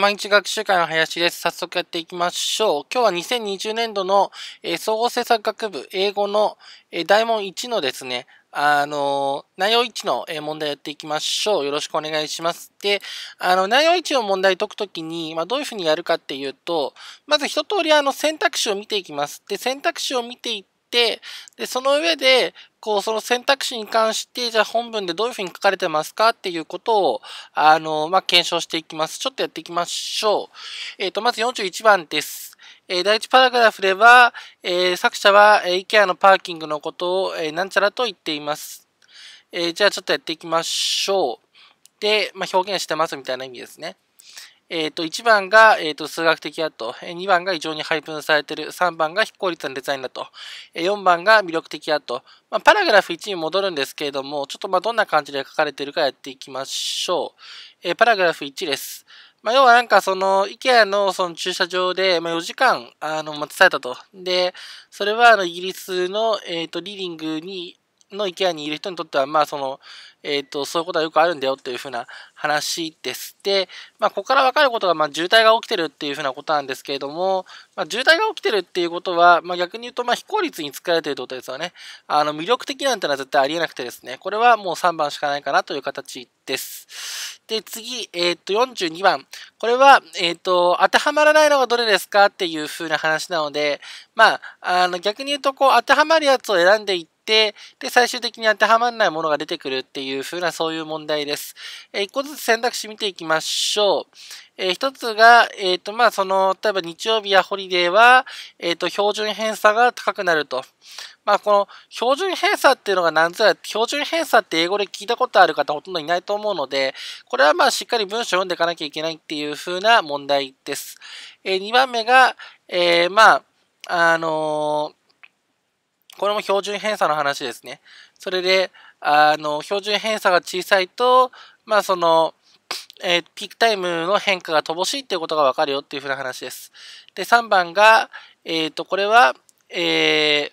毎日学習会の林です。早速やっていきましょう。今日は2020年度の、総合政策学部英語の、大問1のですね、あの内容1の、問題やっていきましょう。よろしくお願いします。で、あの、内容1の問題解くときに、まあ、どういうふうにやるかっていうと、まず一通りあの選択肢を見ていきます。で、選択肢を見ていて、で、その上で、こう、その選択肢に関して、じゃあ本文でどういうふうに書かれてますかっていうことを、あの、まあ、検証していきます。ちょっとやっていきましょう。えっ、ー、と、まず41番です。えー、第1パラグラフでは、えー、作者は、えー、IKEA のパーキングのことを、えー、なんちゃらと言っています。えー、じゃあちょっとやっていきましょう。で、まあ、表現してますみたいな意味ですね。えっ、ー、と、1番が、えっ、ー、と、数学的だと、2番が異常に配分されてる、3番が非効率なデザインだと、4番が魅力的だと。まあ、パラグラフ1に戻るんですけれども、ちょっとまあどんな感じで書かれてるかやっていきましょう。えー、パラグラフ1です。まあ、要はなんかその、ikea のその駐車場で、まあ、4時間、あの、待たされたと。で、それはあの、イギリスの、えっ、ー、と、リーディングに、の IKEA にいる人にとっては、まあその、えっ、ー、と、そういうことはよくあるんだよていうふうな話です。で、まあここからわかることが、まあ渋滞が起きてるっていうふうなことなんですけれども、まあ渋滞が起きてるっていうことは、まあ逆に言うと、まあ非効率に使われてるってことですよね。あの、魅力的なんてのは絶対ありえなくてですね、これはもう3番しかないかなという形です。で、次、えっ、ー、と、42番。これは、えっ、ー、と、当てはまらないのはどれですかっていうふうな話なので、まあ、あの、逆に言うと、こう、当てはまるやつを選んでいって、て、で、最終的に当てはまらないものが出てくるっていう風なそういう問題です。えー、一個ずつ選択肢見ていきましょう。えー、一つが、えっ、ー、と、まあ、その、例えば日曜日やホリデーは、えっ、ー、と、標準偏差が高くなると。まあ、この標準偏差っていうのが何ぞや、標準偏差って英語で聞いたことある方ほとんどいないと思うので、これはましっかり文章読んでいかなきゃいけないっていう風な問題です。えー、番目が、えー、まあ、あのーこれも標準偏差の話ですね。それで、あの、標準偏差が小さいと、まあその、えー、ピークタイムの変化が乏しいっていうことがわかるよっていうふうな話です。で、3番が、えっ、ー、と、これは、えー、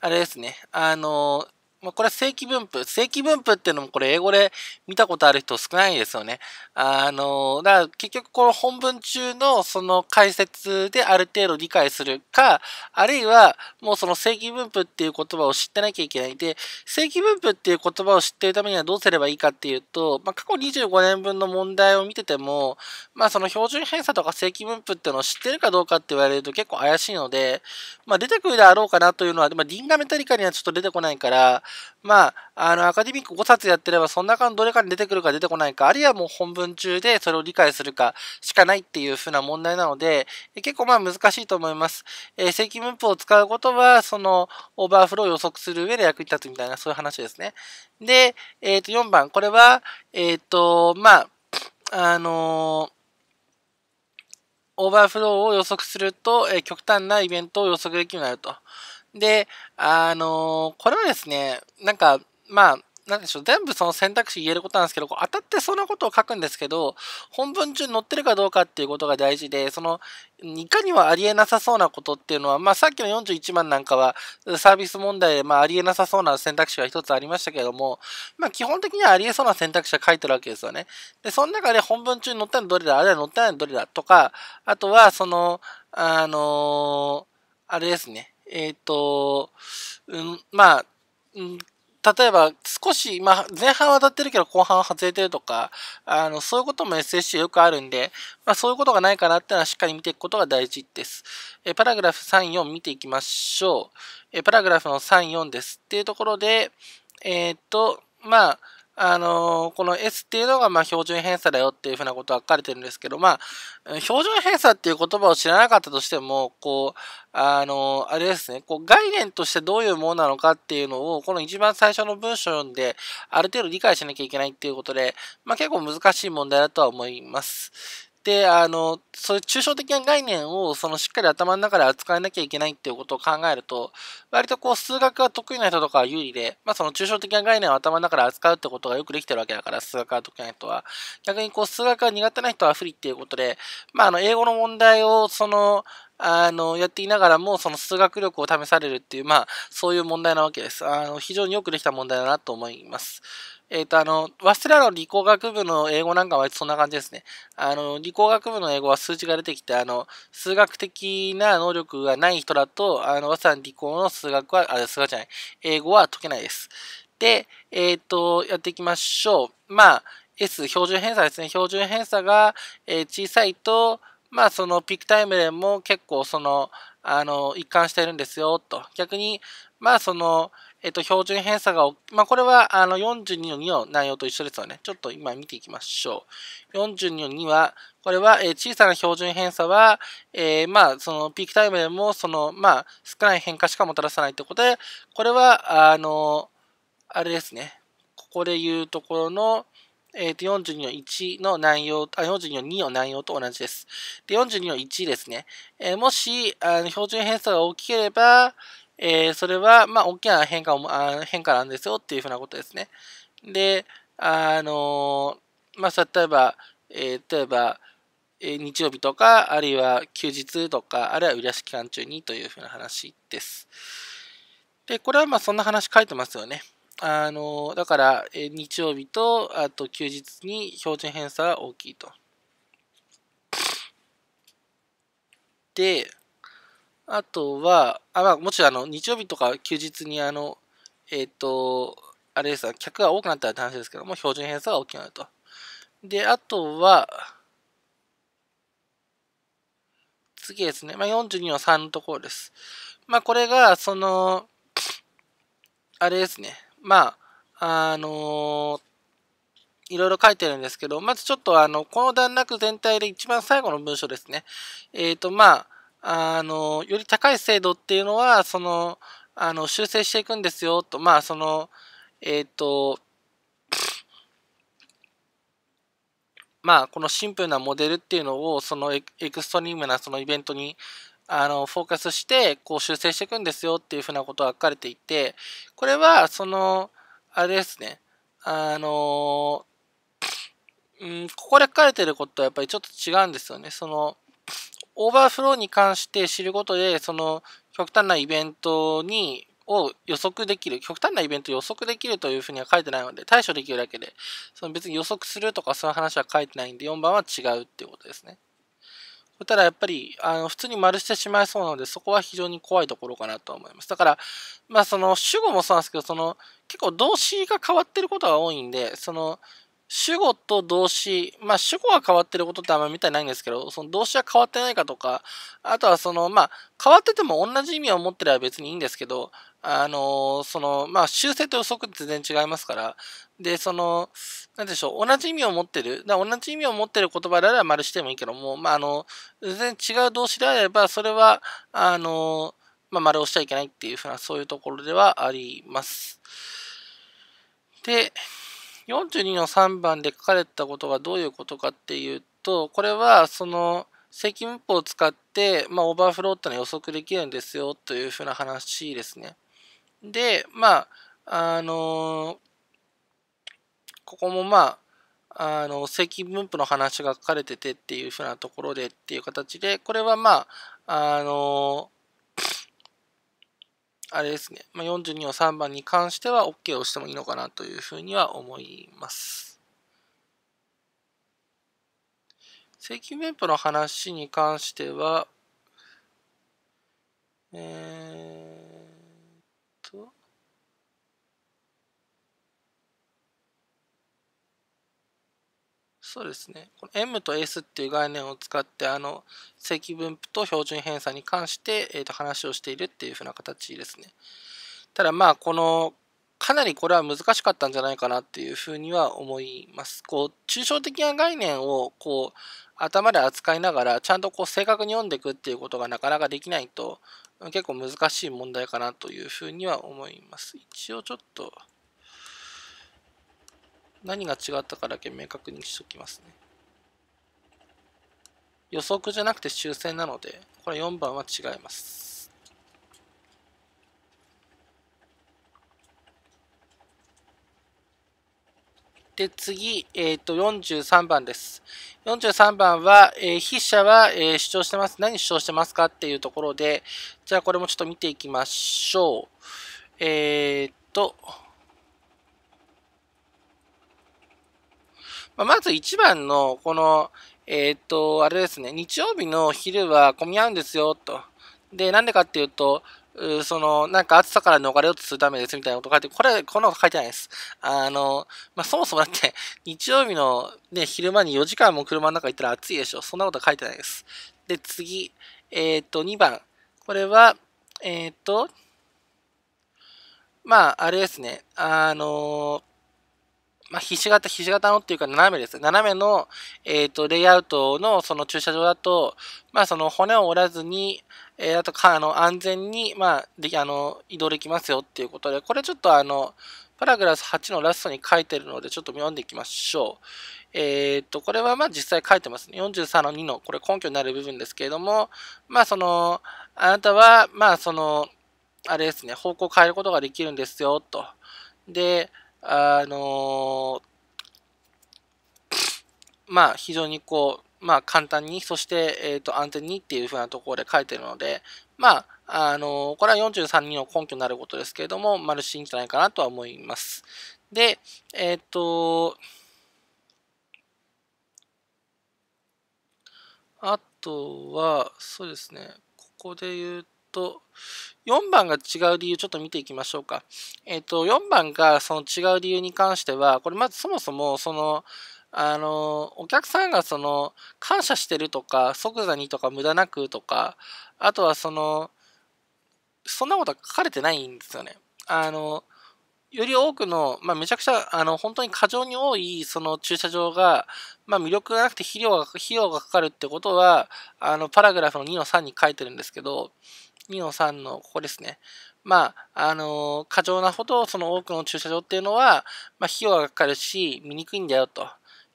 あれですね、あの、まあ、これは正規分布。正規分布っていうのもこれ英語で見たことある人少ないですよね。あの、だから結局この本文中のその解説である程度理解するか、あるいはもうその正規分布っていう言葉を知ってなきゃいけないで、正規分布っていう言葉を知っているためにはどうすればいいかっていうと、まあ、過去25年分の問題を見てても、まあその標準偏差とか正規分布っていうのを知ってるかどうかって言われると結構怪しいので、まあ出てくるであろうかなというのは、まあ、リンガメタリカにはちょっと出てこないから、まあ、あの、アカデミック5冊やってれば、その中のどれかに出てくるか出てこないか、あるいはもう本文中でそれを理解するかしかないっていう風な問題なので、結構まあ難しいと思います。え正規分布を使うことは、その、オーバーフローを予測する上で役に立つみたいな、そういう話ですね。で、えっ、ー、と、4番、これは、えっ、ー、と、まあ、あのーオーバーフローを予測すると、えー、極端なイベントを予測できるようになると。で、あのー、これはですね、なんか、まあ、なんでしょう、全部その選択肢言えることなんですけど、こう当たってそうなことを書くんですけど、本文中に載ってるかどうかっていうことが大事で、その、いかにはありえなさそうなことっていうのは、まあさっきの41万なんかは、サービス問題で、まあありえなさそうな選択肢が一つありましたけれども、まあ基本的にはありえそうな選択肢は書いてるわけですよね。で、その中で本文中に載ったのどれだ、あれは載ってないのどれだとか、あとは、その、あのー、あれですね。えっ、ー、と、うん、まあ、うん例えば少し、まあ、前半は当たってるけど後半は外れてるとか、あの、そういうことも SSC よくあるんで、まあ、そういうことがないかなってのはしっかり見ていくことが大事です。え、パラグラフ3、4見ていきましょう。え、パラグラフの3、4です。っていうところで、えー、っと、まあ、あのー、この S っていうのが、まあ、標準偏差だよっていうふうなことは書かれてるんですけど、まあ、標準偏差っていう言葉を知らなかったとしても、こう、あのー、あれですね、こう、概念としてどういうものなのかっていうのを、この一番最初の文章を読んで、ある程度理解しなきゃいけないっていうことで、まあ、結構難しい問題だとは思います。で、あの、そういう抽象的な概念を、そのしっかり頭の中で扱わなきゃいけないっていうことを考えると、割とこう、数学が得意な人とかは有利で、まあその抽象的な概念を頭の中で扱うってことがよくできてるわけだから、数学が得意な人は。逆にこう、数学が苦手な人は不利っていうことで、まああの、英語の問題を、その、あの、やっていながらも、その数学力を試されるっていう、まあ、そういう問題なわけです。あの、非常によくできた問題だなと思います。えっ、ー、と、あの、早稲田の理工学部の英語なんかはそんな感じですね。あの、理工学部の英語は数字が出てきて、あの、数学的な能力がない人だと、あの、早稲田理工の数学は、あ、れ、数学じゃない、英語は解けないです。で、えっ、ー、と、やっていきましょう。まあ、S、標準偏差ですね。標準偏差が、えー、小さいと、まあ、そのピックタイムでも結構その、あの、一貫してるんですよ、と。逆に、まあ、その、えっと、標準偏差が、まあ、これは、あの、42の2の内容と一緒ですよね。ちょっと今見ていきましょう。42の2は、これは、えー、小さな標準偏差は、えー、まあ、その、ピークタイムでも、その、まあ、少ない変化しかもたらさないということで、これは、あの、あれですね。ここで言うところの、えっ、ー、と、42の1の内容、あ、42の2の内容と同じです。で、42の1ですね。えー、もし、あの標準偏差が大きければ、えー、それは、まあ、大きな変化をあ、変化なんですよっていうふうなことですね。で、あのー、まあ、例えば、えー、例えば、え日曜日とか、あるいは休日とか、あるいは売り出し期間中にというふうな話です。で、これはまそんな話書いてますよね。あの、だから、え日曜日と、あと休日に標準偏差は大きいと。で、あとは、あまあ、もちろんあの日曜日とか休日にあの、えっ、ー、と、あれです、客が多くなったら楽しいですけども、標準偏差が大きくなると。で、あとは、次ですね、まあ、42の3のところです。まあ、これが、その、あれですね、まあ、あのいろいろ書いてるんですけど、まずちょっとあの、この段落全体で一番最後の文章ですね。えっ、ー、と、まあ、あの、より高い精度っていうのは、その、あの、修正していくんですよ、と、まあ、その、えっ、ー、と、まあ、このシンプルなモデルっていうのを、そのエクストリームなそのイベントに、あの、フォーカスして、こう修正していくんですよっていうふうなことが書かれていて、これは、その、あれですね、あの、うん、ここで書かれてることはやっぱりちょっと違うんですよね。その、オーバーフローに関して知ることで、その極端なイベントに、を予測できる、極端なイベントを予測できるというふうには書いてないので、対処できるだけで、その別に予測するとかそういう話は書いてないんで、4番は違うっていうことですね。ただやっぱり、あの、普通に丸してしまいそうなので、そこは非常に怖いところかなと思います。だから、まあその、主語もそうなんですけど、その、結構動詞が変わってることが多いんで、その、主語と動詞、まあ主語は変わってることってあんまり見たいないんですけど、その動詞は変わってないかとか、あとはその、まあ変わってても同じ意味を持ってれば別にいいんですけど、あの、その、まあ修正と予測って全然違いますから、で、その、なんでしょう、同じ意味を持ってる、だ同じ意味を持ってる言葉であれば丸してもいいけども、まああの、全然違う動詞であれば、それは、あの、まあ丸をしちゃいけないっていうふうな、そういうところではあります。で、42の3番で書かれたことがどういうことかっていうと、これはその積分法を使って、まあ、オーバーフローってのは予測できるんですよというふうな話ですね。で、まあ、あのここもまあ、あの、積分布の話が書かれててっていうふうなところでっていう形で、これはまあ、あのあれですね、まあ、42の3番に関しては OK をしてもいいのかなというふうには思います。請求免許の話に関しては、えーそうですね。この M と S っていう概念を使って、あの、規分布と標準偏差に関して、えー、と話をしているっていうふうな形ですね。ただまあ、この、かなりこれは難しかったんじゃないかなっていうふうには思います。こう、抽象的な概念を、こう、頭で扱いながら、ちゃんとこう、正確に読んでいくっていうことがなかなかできないと、結構難しい問題かなというふうには思います。一応ちょっと、何が違ったかだけ明確にしときますね。予測じゃなくて修正なので、これ4番は違います。で、次、えっ、ー、と、43番です。43番は、えー、筆者は、えー、主張してます。何主張してますかっていうところで、じゃあこれもちょっと見ていきましょう。えっ、ー、と、まあ、まず一番の、この、えー、っと、あれですね、日曜日の昼は混み合うんですよ、と。で、なんでかっていうと、うその、なんか暑さから逃れようとするためですみたいなこと書いて、これ、こんなこと書いてないです。あの、まあ、そもそもだって、日曜日のね、昼間に4時間も車の中行ったら暑いでしょ。そんなこと書いてないです。で、次、えー、っと、2番。これは、えー、っと、まあ、あれですね。あのまあ、ひし形、ひし形のっていうか斜めです。斜めの、えっ、ー、と、レイアウトのその駐車場だと、まあ、その骨を折らずに、えー、あとか、あの、安全に、まあ、で、あの、移動できますよっていうことで、これちょっとあの、パラグラス8のラストに書いてるので、ちょっと読んでいきましょう。えっ、ー、と、これはまあ実際書いてますね。43の2の、これ根拠になる部分ですけれども、まあその、あなたは、まあその、あれですね、方向を変えることができるんですよ、と。で、あのまあ、非常にこう、まあ、簡単に、そして、えっ、ー、と、安全にっていうふうなところで書いてるので、まあ、あのこれは43人の根拠になることですけれども、マルシンじゃないかなとは思います。で、えっ、ー、と、あとは、そうですね、ここで言うと、4番が違う理由ちょっと見ていきましょうか。えっ、と、4番がその違う理由に関しては、これまずそもそも、その、あの、お客さんがその、感謝してるとか、即座にとか無駄なくとか、あとはその、そんなことは書かれてないんですよね。あの、より多くの、まあ、めちゃくちゃ、あの、本当に過剰に多い、その駐車場が、まあ、魅力がなくて費用が、費用がかかるってことは、あの、パラグラフの2の3に書いてるんですけど、2の3のここですね。まあ、あの過剰なほどその多くの駐車場っていうのは、まあ、費用がかかるし、見にくいんだよと。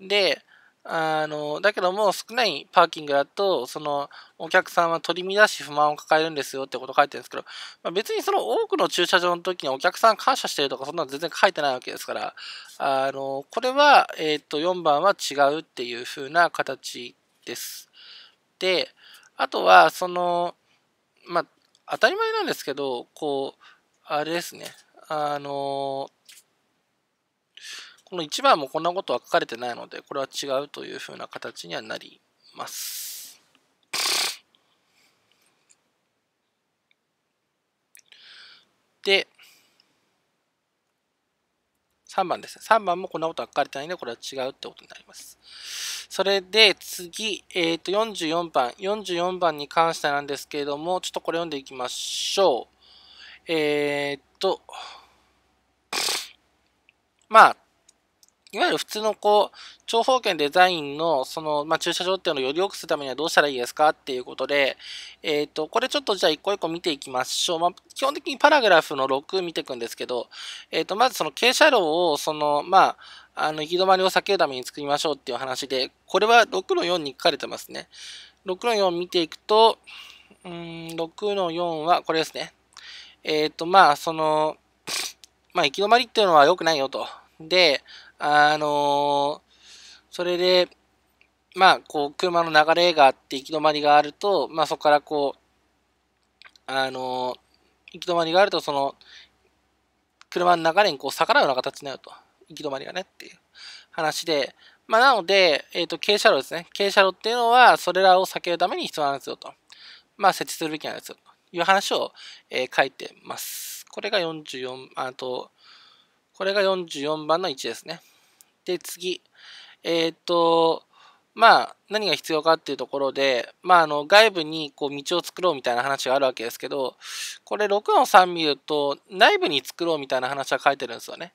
で、あの、だけども少ないパーキングだと、そのお客さんは取り乱し不満を抱えるんですよってこと書いてるんですけど、まあ、別にその多くの駐車場の時にお客さん感謝してるとかそんなの全然書いてないわけですから、あの、これは、えっ、と、4番は違うっていう風な形です。で、あとは、その、まあ、当たり前なんですけど、こう、あれですね。あのこの1番もこんなことは書かれてないので、これは違うというふうな形にはなります。で、3番ですね。3番もこんなことは書かれてないので、これは違うってことになります。それで次、えっ、ー、と、44番。44番に関してなんですけれども、ちょっとこれ読んでいきましょう。えっ、ー、と、まあ、いわゆる普通のこう、長方形デザインの、その、まあ、駐車場っていうのをより良くするためにはどうしたらいいですかっていうことで、えっ、ー、と、これちょっとじゃあ一個一個見ていきましょう。まあ、基本的にパラグラフの6見ていくんですけど、えっ、ー、と、まずその傾斜路を、その、まあ、あの、行き止まりを避けるために作りましょうっていう話で、これは6の4に書かれてますね。6の4見ていくと、うん、6の4はこれですね。えっ、ー、と、まあ、その、まあ、行き止まりっていうのは良くないよと。で、あのそれで、まあ、こう、車の流れがあって行き止まりがあると、まあ、そこからこう、あの行き止まりがあると、その、車の流れにこう逆らうような形になると。行き止まりがねっていう話で、まあ、なので、えっ、ー、と、傾斜路ですね。傾斜路っていうのは、それらを避けるために必要なんですよと。まあ、設置するべきなんですよという話を、えー、書いてます。これが44、あと、これが44番の1ですね。で、次。えっ、ー、と、まあ、何が必要かっていうところで、まあ、あの、外部にこう道を作ろうみたいな話があるわけですけど、これ6の3見ると、内部に作ろうみたいな話は書いてるんですよね。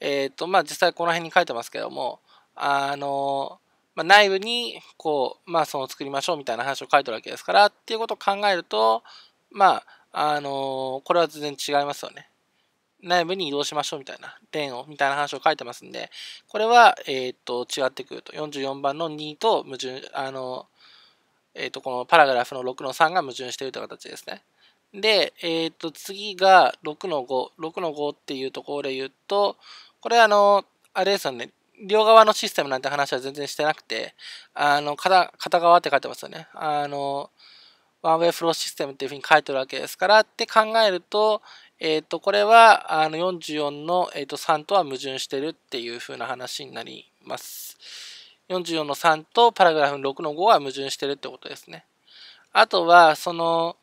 えっ、ー、と、まあ、実際この辺に書いてますけども、あの、まあ、内部に、こう、まあ、その作りましょうみたいな話を書いてるわけですから、っていうことを考えると、まあ、あの、これは全然違いますよね。内部に移動しましょうみたいな、連を、みたいな話を書いてますんで、これは、えっ、ー、と、違ってくると。44番の2と矛盾、あの、えっ、ー、と、このパラグラフの6の3が矛盾しているという形ですね。で、えっ、ー、と、次が6の5。6の5っていうところで言うと、これあの、あれですよね。両側のシステムなんて話は全然してなくて、あの、片片側って書いてますよね。あの、ワンウェイフローシステムっていうふうに書いてるわけですからって考えると、えっ、ー、と、これはあの44の、えー、と3とは矛盾してるっていうふうな話になります。44の3とパラグラフの6の5は矛盾してるってことですね。あとは、その、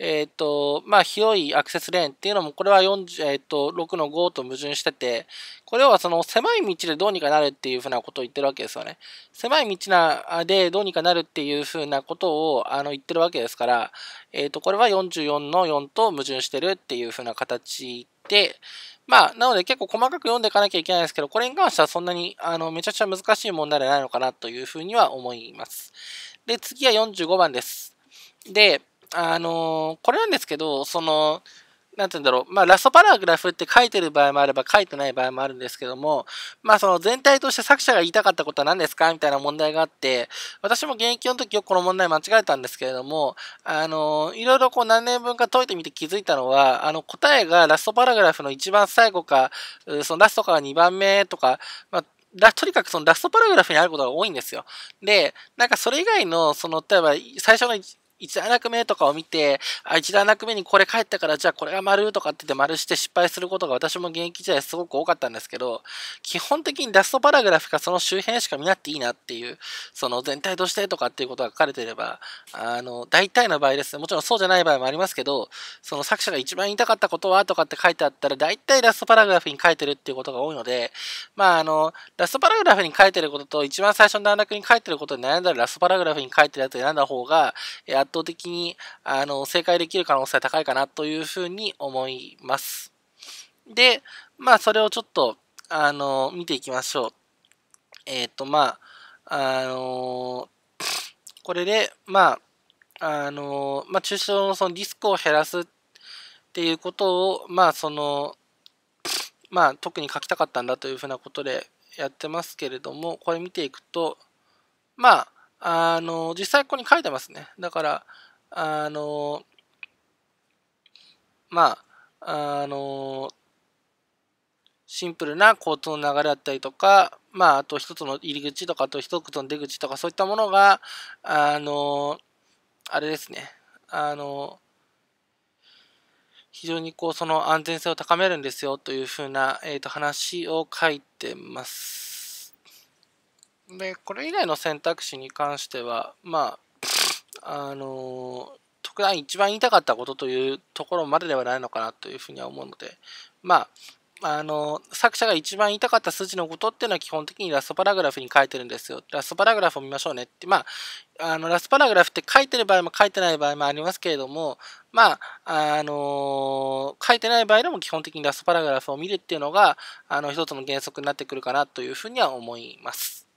えっ、ー、と、まあ、広いアクセスレーンっていうのも、これは4えっ、ー、と、6の5と矛盾してて、これはその狭い道でどうにかなるっていうふうなことを言ってるわけですよね。狭い道な、でどうにかなるっていうふうなことを、あの、言ってるわけですから、えっ、ー、と、これは44の4と矛盾してるっていうふうな形で、まあ、なので結構細かく読んでいかなきゃいけないんですけど、これに関してはそんなに、あの、めちゃくちゃ難しい問題ではないのかなというふうには思います。で、次は45番です。で、あのこれなんですけど、その、なんて言うんだろう。まあ、ラストパラグラフって書いてる場合もあれば書いてない場合もあるんですけども、まあ、その全体として作者が言いたかったことは何ですかみたいな問題があって、私も現役の時よくこの問題間違えたんですけれども、あの、いろいろこう何年分か解いてみて気づいたのは、あの、答えがラストパラグラフの一番最後か、そのラストから2番目とか、まあとにかくそのラストパラグラフにあることが多いんですよ。で、なんかそれ以外の、その、例えば最初の1段落目とかを見て、あ、1段落目にこれ帰ったから、じゃあこれが丸とかって言って丸して失敗することが私も現役時代すごく多かったんですけど、基本的にラストパラグラフかその周辺しか見なくていいなっていう、その全体としてとかっていうことが書かれていれば、あの、大体の場合ですね、もちろんそうじゃない場合もありますけど、その作者が一番言いたかったことはとかって書いてあったら、大体ラストパラグラフに書いてるっていうことが多いので、まああの、ラストパラグラフに書いてることと、一番最初の段落に書いてることで悩んだらラストパラグラフに書いてるやつを選んだ方が、えー圧倒的に、あの、正解できる可能性は高いかなというふうに思います。で、まあ、それをちょっと、あの、見ていきましょう。えっ、ー、と、まあ、あのこれで、まあ、あのまあ、中小のそのリスクを減らすっていうことを、まあ、その、まあ、特に書きたかったんだというふうなことでやってますけれども、これ見ていくと、まあ、あの、実際ここに書いてますね。だから、あの、まあ、あの、シンプルな交通の流れだったりとか、まあ、あと一つの入り口とか、あと一つの出口とか、そういったものが、あの、あれですね、あの、非常にこう、その安全性を高めるんですよというふうな、えっ、ー、と、話を書いてます。でこれ以外の選択肢に関してはまああの特段一番言いたかったことというところまでではないのかなというふうには思うのでまああの作者が一番言いたかった筋のことっていうのは基本的にラストパラグラフに書いてるんですよ。ラストパラグラフを見ましょうねって、まあ、あのラストパラグラフって書いてる場合も書いてない場合もありますけれども、まあ、あの書いてない場合でも基本的にラストパラグラフを見るっていうのが、あの、一つの原則になってくるかなというふうには思います。